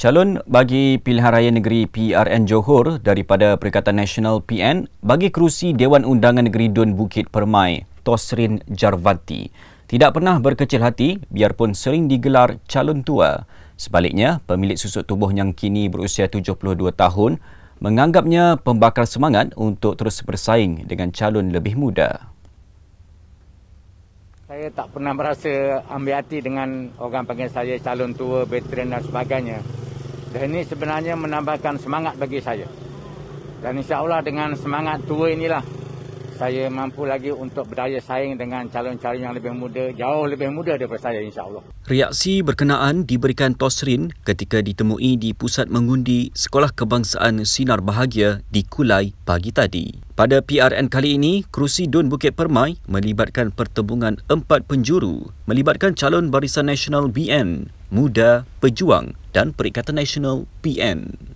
Calon bagi pilihan raya negeri PRN Johor daripada Perikatan Nasional PN bagi kerusi Dewan Undangan Negeri Dun Bukit Permai, Tosrin Jarvanti. Tidak pernah berkecil hati biarpun sering digelar calon tua. Sebaliknya, pemilik susuk tubuh yang kini berusia 72 tahun menganggapnya pembakar semangat untuk terus bersaing dengan calon lebih muda. Saya tak pernah merasa ambil hati dengan orang panggil saya calon tua, veteran dan sebagainya. Dan ini sebenarnya menambahkan semangat bagi saya. Dan insya Allah dengan semangat tua inilah saya mampu lagi untuk berdaya saing dengan calon-calon yang lebih muda, jauh lebih muda daripada saya insya Allah. Reaksi berkenaan diberikan Tosrin ketika ditemui di Pusat Mengundi Sekolah Kebangsaan Sinar Bahagia di Kulai pagi tadi. Pada PRN kali ini, kerusi Dun Bukit Permai melibatkan pertembungan empat penjuru melibatkan calon Barisan Nasional BN, Muda, Pejuang, dan Perikatan Nasional PN.